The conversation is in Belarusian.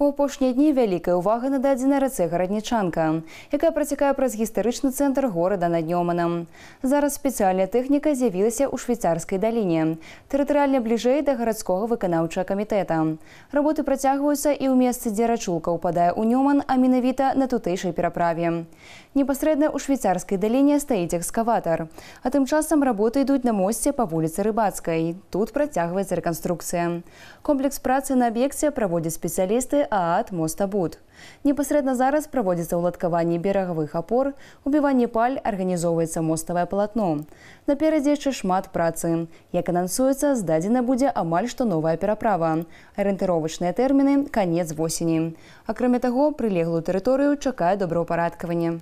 У апошнія дні вялікая ўвага нададзена рацэ гарадднічанка, якая працікае праз гістарычны цэнтр горада над Нёманам. Зараз спецыяльная тэхніка з'явілася ў швейцарскай даліне, тэрытарыальна бліжэй да гарадскога выканаўчага камітэта. Работы працягваюцца і ў месцы, дзе рачулка ўпадае ў Нёман, а менавіта на тутэйшай пераправе. Непасрэдна ў швейцарскай даліне стаіць экскаватар. А тым часам работы ідуць на мосце па вуліцы рыбацкай. Тут працягваецца рэканструкцыя. Комплекс працы на аб'екце праводзяць спецыялісты ААТ «Мостабуд». Непосредно зараз проводится уладкование береговых опор, убивание паль, организовывается мостовое полотно. На переде еще шмат працы. Як анонсуется, сдадена будет амаль что новая переправа. Ориентировочные термины – конец осени. А кроме того, прилеглую территорию чакая добропорядкование.